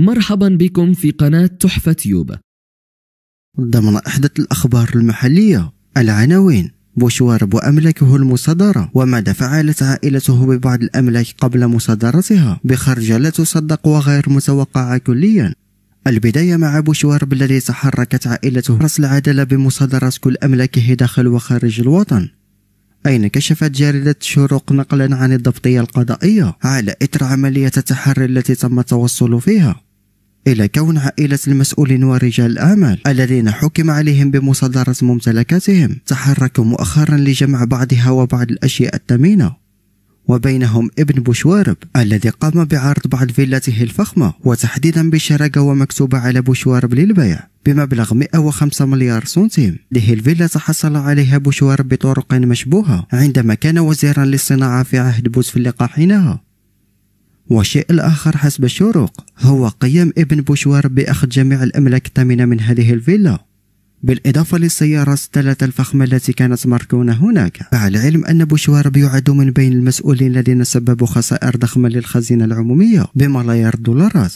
مرحبا بكم في قناة تحفة يوبا ضمن أحدث الأخبار المحلية العناوين بوشوارب وأملاكه المصادرة وماذا فعلت عائلته ببعض الأملاك قبل مصادرتها بخرجة لا تصدق وغير متوقعة كليا البداية مع بوشوارب الذي تحركت عائلته رأس العدالة بمصادرة كل أملاكه داخل وخارج الوطن أين كشفت جريدة شروق نقلا عن الضبطية القضائية على إثر عملية التحري التي تم التوصل فيها إلى كون عائلة المسؤولين ورجال الأعمال الذين حكم عليهم بمصادرة ممتلكاتهم تحركوا مؤخرا لجمع بعضها وبعض الأشياء الثمينة وبينهم ابن بوشوارب الذي قام بعرض بعض فيلاته الفخمة وتحديدا بشراكة ومكتوبة على بوشوارب للبيع بمبلغ 105 مليار سنتيم هذه الفيلا تحصل عليها بوشوارب بطرق مشبوهة عندما كان وزيرا للصناعة في عهد بوتفليقة حينها والشيء الآخر حسب الشروق هو قيام ابن بوشوار بأخذ جميع الأملاك الثمينة من هذه الفيلا بالإضافة للسيارة الثلاثة الفخمة التي كانت مركونة هناك مع العلم أن بوشوارب يعد من بين المسؤولين الذين سببوا خسائر ضخمة للخزينة العمومية بملايير الدولارات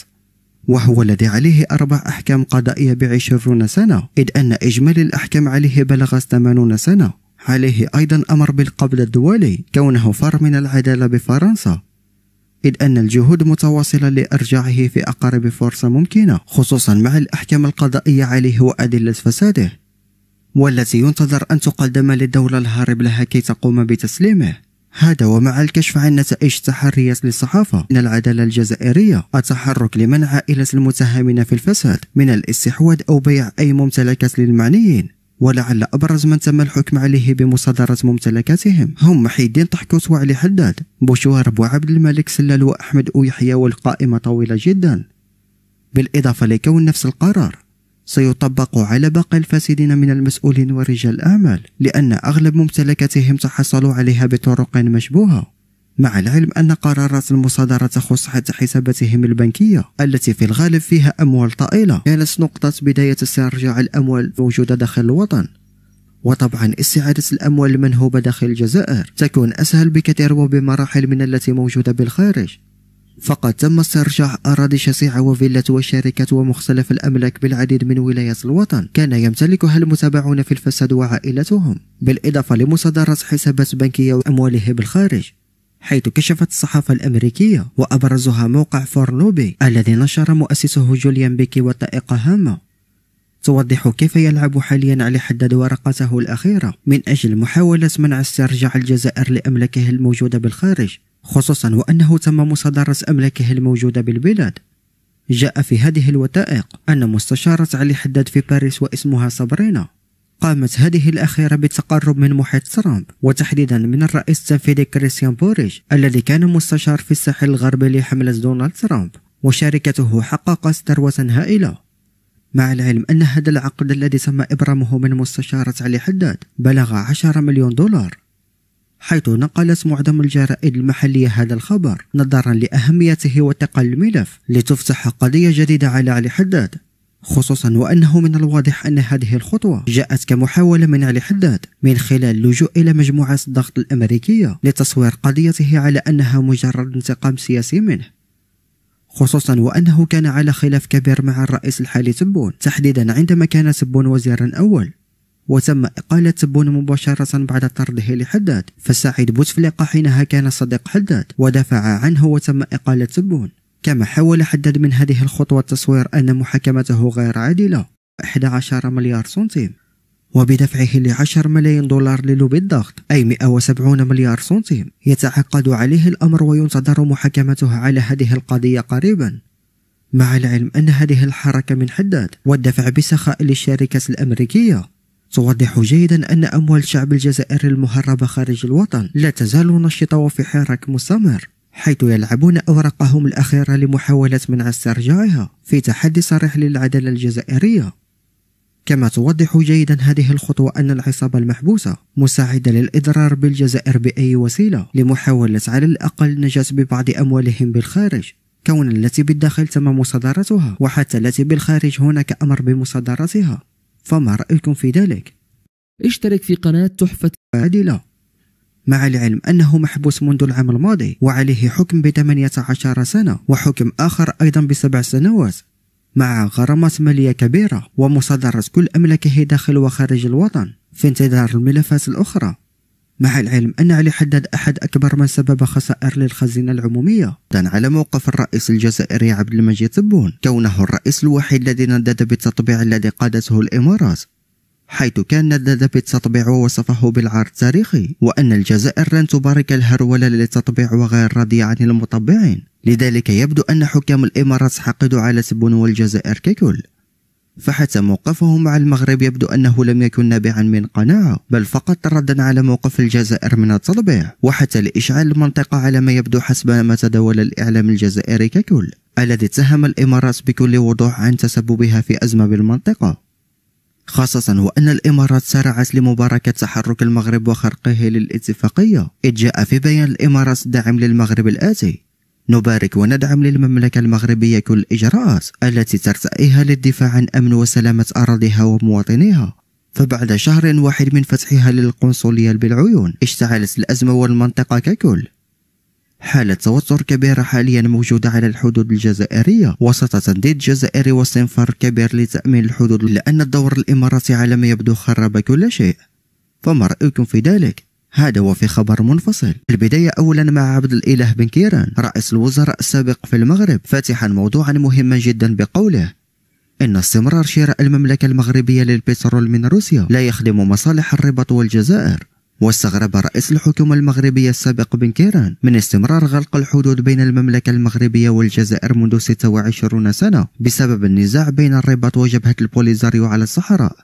وهو الذي عليه أربع أحكام قضائية بعشرون سنة إذ أن إجمالي الأحكام عليه بلغ ثمانون سنة عليه أيضا أمر بالقبض الدولي كونه فر من العدالة بفرنسا إذ أن الجهود متواصلة لإرجاعه في أقرب فرصة ممكنة خصوصا مع الأحكام القضائية عليه وأدلة فساده والتي ينتظر أن تقدم للدولة الهارب لها كي تقوم بتسليمه هذا ومع الكشف عن نتائج تحريات للصحافة من العدالة الجزائرية التحرك لمنع عائلة المتهمين في الفساد من الاستحواذ أو بيع أي ممتلكات للمعنيين ولعل أبرز من تم الحكم عليه بمصادرة ممتلكاتهم هم محي الدين طحكوس وعلي حداد بوشوهرب وعبد الملك سلال وأحمد أويحيى والقائمة طويلة جدا بالإضافة لكون نفس القرار سيطبق على باقي الفاسدين من المسؤولين ورجال الأعمال لأن أغلب ممتلكاتهم تحصلوا عليها بطرق مشبوهة مع العلم أن قرارات المصادرة تخص حتى حساباتهم البنكية التي في الغالب فيها أموال طائلة كانت نقطة بداية استرجاع الأموال الموجودة داخل الوطن وطبعا استعادة الأموال المنهوبة داخل الجزائر تكون أسهل بكثير وبمراحل من التي موجودة بالخارج فقد تم استرجاع أراضي شاسعة وفيلات وشركات ومختلف الأملاك بالعديد من ولايات الوطن كان يمتلكها المتابعون في الفساد وعائلتهم بالإضافة لمصادرة حسابات بنكية وأمواله بالخارج حيث كشفت الصحافة الأمريكية وأبرزها موقع فورنوبي الذي نشر مؤسسه جوليان بيكي وثائق هامة توضح كيف يلعب حاليا علي حداد ورقته الأخيرة من أجل محاولة منع استرجاع الجزائر لأملاكه الموجودة بالخارج خصوصا وأنه تم مصادرة أملاكه الموجودة بالبلاد جاء في هذه الوثائق أن مستشارة علي حداد في باريس واسمها صبرينا قامت هذه الأخيرة بالتقرب من محيط ترامب وتحديدا من الرئيس التنفيذي كريستيان بوريج الذي كان مستشار في الساحل الغربي لحملة دونالد ترامب وشركته حققت ثروة هائلة مع العلم أن هذا العقد الذي تم إبرامه من مستشارة علي حداد بلغ 10 مليون دولار حيث نقلت معظم الجرائد المحلية هذا الخبر نظرا لأهميته وثقل الملف لتفتح قضية جديدة على علي حداد خصوصا وأنه من الواضح أن هذه الخطوة جاءت كمحاولة من علي حداد من خلال اللجوء إلى مجموعة الضغط الأمريكية لتصوير قضيته على أنها مجرد انتقام سياسي منه خصوصا وأنه كان على خلاف كبير مع الرئيس الحالي تبون تحديدا عندما كان تبون وزيرا أول وتم إقالة تبون مباشرة بعد طرده لحداد فسعيد بوتفليقة حينها كان صديق حداد ودافع عنه وتم إقالة تبون كما حاول حداد من هذه الخطوة التصوير أن محاكمته غير عادلة 11 مليار سنتيم وبدفعه ل 10 ملايين دولار للوبي الضغط أي 170 مليار سنتيم يتعقد عليه الأمر وينتظر محاكمته على هذه القضية قريبا مع العلم أن هذه الحركة من حداد والدفع بسخاء للشركات الأمريكية توضح جيدا أن أموال الشعب الجزائري المهربة خارج الوطن لا تزال نشطة وفي حراك مستمر حيث يلعبون أوراقهم الأخيرة لمحاولة منع استرجاعها في تحدي صريح للعدالة الجزائرية كما توضح جيدا هذه الخطوة أن العصابة المحبوسة مساعدة للإضرار بالجزائر بأي وسيلة لمحاولة على الأقل نجاة ببعض أموالهم بالخارج كون التي بالداخل تم مصادرتها وحتى التي بالخارج هناك أمر بمصادرتها فما رأيكم في ذلك؟ اشترك في قناة تحفة عادلة مع العلم أنه محبوس منذ العام الماضي وعليه حكم بثمانية عشر سنة وحكم آخر أيضا بسبع سنوات مع غرامات مالية كبيرة ومصادرة كل أملاكه داخل وخارج الوطن في انتظار الملفات الأخرى مع العلم أن علي حداد أحد أكبر من سبب خسائر للخزينة العمومية كان على موقف الرئيس الجزائري عبد المجيد تبون كونه الرئيس الوحيد الذي ندد بالتطبيع الذي قادته الإمارات حيث كان ندد بالتطبيع ووصفه بالعار التاريخي وأن الجزائر لن تبارك الهرولة للتطبيع وغير راضية عن المطبعين لذلك يبدو أن حكام الإمارات حقدوا على سبون الجزائر ككل فحتى موقفهم مع المغرب يبدو أنه لم يكن نابعا من قناعة بل فقط ردا على موقف الجزائر من التطبيع وحتى لإشعال المنطقة على ما يبدو حسب ما تداول الإعلام الجزائري ككل الذي اتهم الإمارات بكل وضوح عن تسببها في أزمة بالمنطقة خاصة وأن الإمارات سارعت لمباركة تحرك المغرب وخرقه للاتفاقية إذ جاء في بيان الإمارات الداعم للمغرب الآتي نبارك وندعم للمملكة المغربية كل الإجراءات التي ترتأيها للدفاع عن أمن وسلامة أراضيها ومواطنيها فبعد شهر واحد من فتحها للقنصلية بالعيون اشتعلت الأزمة والمنطقة ككل حالة توتر كبيرة حاليا موجودة على الحدود الجزائرية وسط تنديد جزائري واستنفار كبير لتأمين الحدود لأن الدور الإماراتي على ما يبدو خرب كل شيء فما رأيكم في ذلك؟ هذا هو في خبر منفصل البداية أولا مع عبد الإله بن كيران رئيس الوزراء السابق في المغرب فاتحا موضوعا مهما جدا بقوله إن استمرار شراء المملكة المغربية للبترول من روسيا لا يخدم مصالح الرباط والجزائر واستغرب رئيس الحكومة المغربية السابق بن كيران من استمرار غلق الحدود بين المملكة المغربية والجزائر منذ 26 سنة بسبب النزاع بين الرباط وجبهة البوليزاريو على الصحراء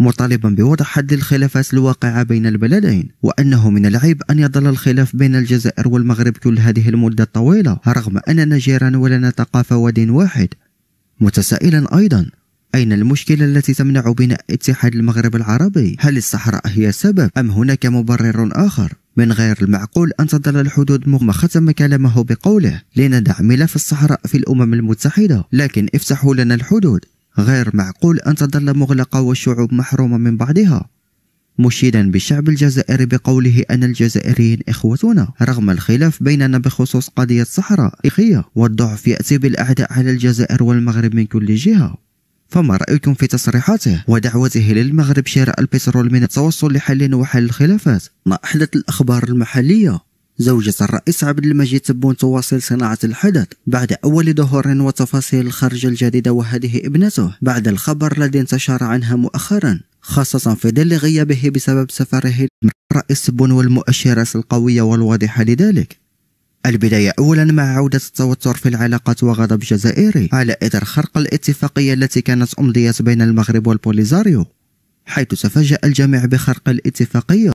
مطالبا بوضع حد للخلافات الواقعة بين البلدين وأنه من العيب أن يظل الخلاف بين الجزائر والمغرب كل هذه المدة الطويلة رغم أننا جيران ولنا ثقافة ودين واحد متسائلا أيضا أين المشكلة التي تمنع بناء اتحاد المغرب العربي؟ هل الصحراء هي السبب أم هناك مبرر آخر؟ من غير المعقول أن تظل الحدود مغمى ختم كلامه بقوله لندع ملف الصحراء في الأمم المتحدة لكن افتحوا لنا الحدود غير معقول أن تظل مغلقة والشعوب محرومة من بعضها مشيدا بالشعب الجزائري بقوله أن الجزائريين إخوتنا رغم الخلاف بيننا بخصوص قضية الصحراء إخية والضعف يأتي بالأعداء على الجزائر والمغرب من كل جهة فما رأيكم في تصريحاته ودعوته للمغرب شراء البترول من التوصل لحل وحل الخلافات ما أحدث الأخبار المحلية زوجة الرئيس عبد المجيد تبون تواصل صناعة الحدث بعد أول ظهور وتفاصيل الخرج الجديدة وهذه ابنته بعد الخبر الذي انتشر عنها مؤخرا خاصة في ظل غيابه بسبب سفره الرئيس تبون والمؤشرات القوية والواضحة لذلك البداية أولا مع عودة التوتر في العلاقات وغضب جزائري على إثر خرق الاتفاقية التي كانت أمضيت بين المغرب والبوليزاريو حيث تفاجأ الجميع بخرق الاتفاقية